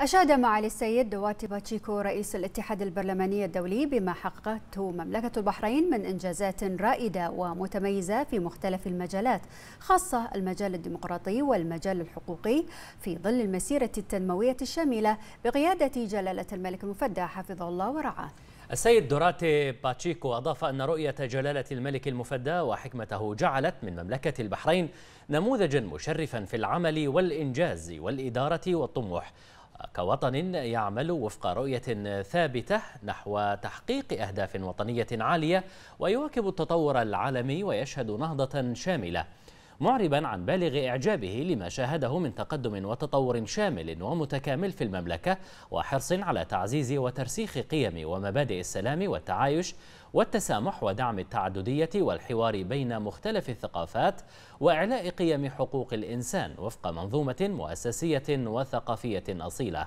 أشاد معالي السيد دواتي باتشيكو رئيس الاتحاد البرلماني الدولي بما حققته مملكة البحرين من إنجازات رائدة ومتميزة في مختلف المجالات خاصة المجال الديمقراطي والمجال الحقوقي في ظل المسيرة التنموية الشاملة بقيادة جلالة الملك المفدى حفظه الله ورعاه السيد دوراتي باتشيكو أضاف أن رؤية جلالة الملك المفدى وحكمته جعلت من مملكة البحرين نموذجا مشرفا في العمل والإنجاز والإدارة والطموح كوطن يعمل وفق رؤية ثابتة نحو تحقيق أهداف وطنية عالية ويواكب التطور العالمي ويشهد نهضة شاملة معربا عن بالغ إعجابه لما شاهده من تقدم وتطور شامل ومتكامل في المملكة وحرص على تعزيز وترسيخ قيم ومبادئ السلام والتعايش والتسامح ودعم التعددية والحوار بين مختلف الثقافات وإعلاء قيم حقوق الإنسان وفق منظومة مؤسسية وثقافية أصيلة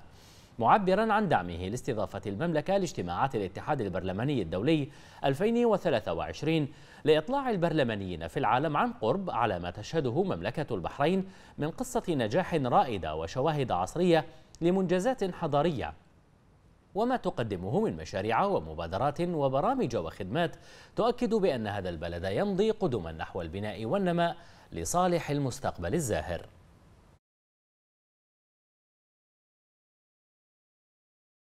معبرا عن دعمه لاستضافة المملكة لاجتماعات الاتحاد البرلماني الدولي 2023 لإطلاع البرلمانيين في العالم عن قرب على ما تشهده مملكة البحرين من قصة نجاح رائدة وشواهد عصرية لمنجزات حضارية وما تقدمه من مشاريع ومبادرات وبرامج وخدمات تؤكد بأن هذا البلد يمضي قدما نحو البناء والنماء لصالح المستقبل الزاهر